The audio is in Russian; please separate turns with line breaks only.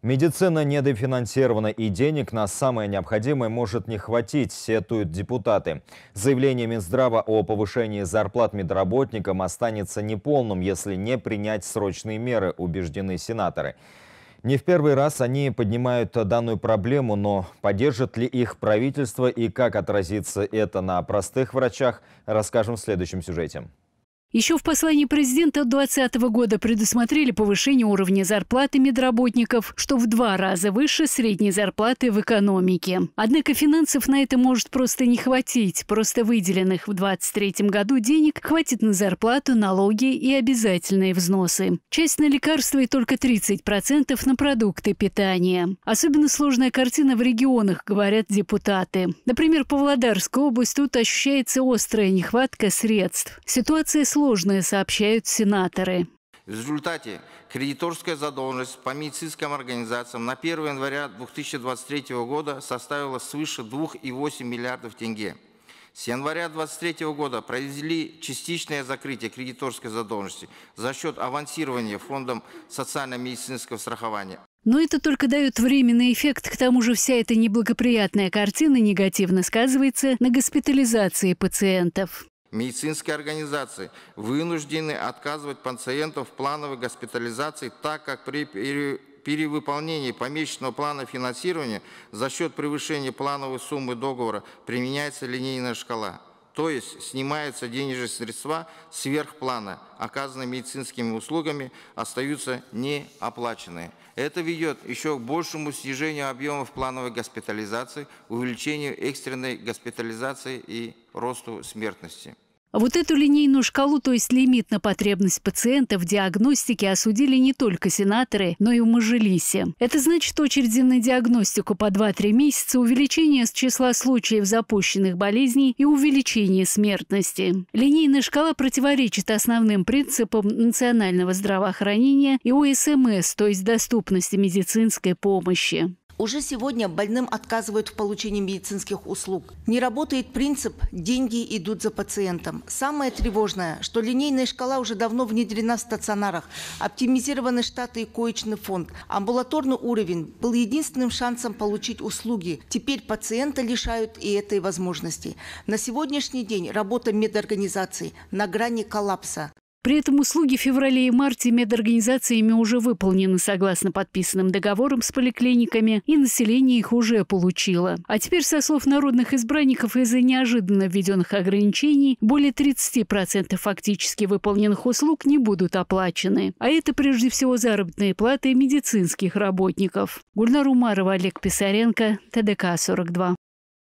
Медицина недофинансирована и денег на самое необходимое может не хватить, сетуют депутаты. Заявление Минздрава о повышении зарплат медработникам останется неполным, если не принять срочные меры, убеждены сенаторы. Не в первый раз они поднимают данную проблему, но поддержит ли их правительство и как отразится это на простых врачах, расскажем в следующем сюжете.
Еще в послании президента 2020 года предусмотрели повышение уровня зарплаты медработников, что в два раза выше средней зарплаты в экономике. Однако финансов на это может просто не хватить. Просто выделенных в 2023 году денег хватит на зарплату, налоги и обязательные взносы. Часть на лекарства и только 30% на продукты питания. Особенно сложная картина в регионах, говорят депутаты. Например, Павлодарская области тут ощущается острая нехватка средств. Ситуация сложная сложные, сообщают сенаторы.
В результате кредиторская задолженность по медицинским организациям на 1 января 2023 года составила свыше 2,8 миллиардов тенге. С января 2023 года произвели частичное закрытие кредиторской задолженности за счет авансирования фондом социально-медицинского страхования.
Но это только дает временный эффект, к тому же вся эта неблагоприятная картина негативно сказывается на госпитализации пациентов.
Медицинские организации вынуждены отказывать пациентам в плановой госпитализации, так как при перевыполнении помесячного плана финансирования за счет превышения плановой суммы договора применяется линейная шкала – то есть снимаются денежные средства сверх плана, оказанные медицинскими услугами, остаются неоплаченные. Это ведет еще к большему снижению объемов плановой госпитализации, увеличению экстренной госпитализации и росту смертности.
Вот эту линейную шкалу, то есть лимит на потребность пациента в диагностике, осудили не только сенаторы, но и в Мажилисе. Это значит очереди на диагностику по 2-3 месяца, увеличение с числа случаев запущенных болезней и увеличение смертности. Линейная шкала противоречит основным принципам национального здравоохранения и ОСМС, то есть доступности медицинской помощи.
Уже сегодня больным отказывают в получении медицинских услуг. Не работает принцип «деньги идут за пациентом». Самое тревожное, что линейная шкала уже давно внедрена в стационарах, оптимизированы штаты и коечный фонд. Амбулаторный уровень был единственным шансом получить услуги. Теперь пациента лишают и этой возможности. На сегодняшний день работа медорганизаций на грани коллапса.
При этом услуги в феврале и марте медорганизациями уже выполнены согласно подписанным договорам с поликлиниками, и население их уже получило. А теперь, со слов народных избранников, из-за неожиданно введенных ограничений, более 30% фактически выполненных услуг не будут оплачены. А это прежде всего заработные платы медицинских работников. Гульнар Умарова, Олег Писаренко, ТДК-42.